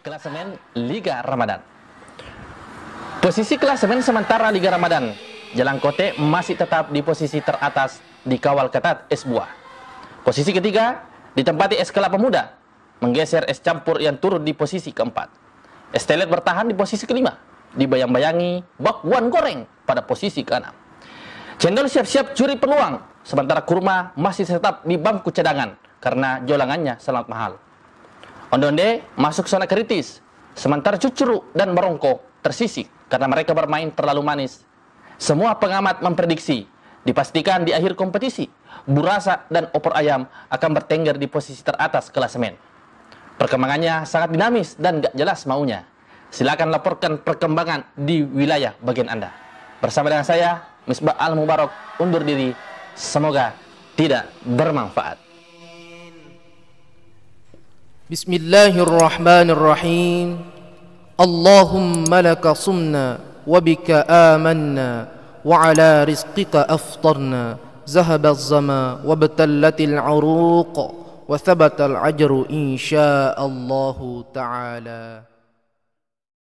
Klasemen Liga Ramadan Posisi klasemen sementara Liga Ramadan Jalangkote masih tetap di posisi teratas dikawal ketat Es Buah Posisi ketiga ditempati Es Kelapa Muda menggeser Es Campur yang turun di posisi keempat Es Telet bertahan di posisi kelima dibayang-bayangi bakwan goreng pada posisi keenam Cendol siap-siap curi peluang sementara kurma masih tetap di bangku cadangan karena jolangannya sangat mahal. Ondonde masuk zona kritis, sementara cucuru dan Merongko tersisih karena mereka bermain terlalu manis. Semua pengamat memprediksi, dipastikan di akhir kompetisi, Burasa dan Opor Ayam akan bertengger di posisi teratas klasemen. Perkembangannya sangat dinamis dan gak jelas maunya. Silakan laporkan perkembangan di wilayah bagian Anda. Bersama dengan saya, Misbah Al-Mubarok, undur diri. Semoga tidak bermanfaat. بسم الله الرحمن الرحيم اللهم لك صمنا وبك آمنا وعلى رزقك أفطرنا ذهب الزما وابتلت العروق وثبت العجر إن شاء الله تعالى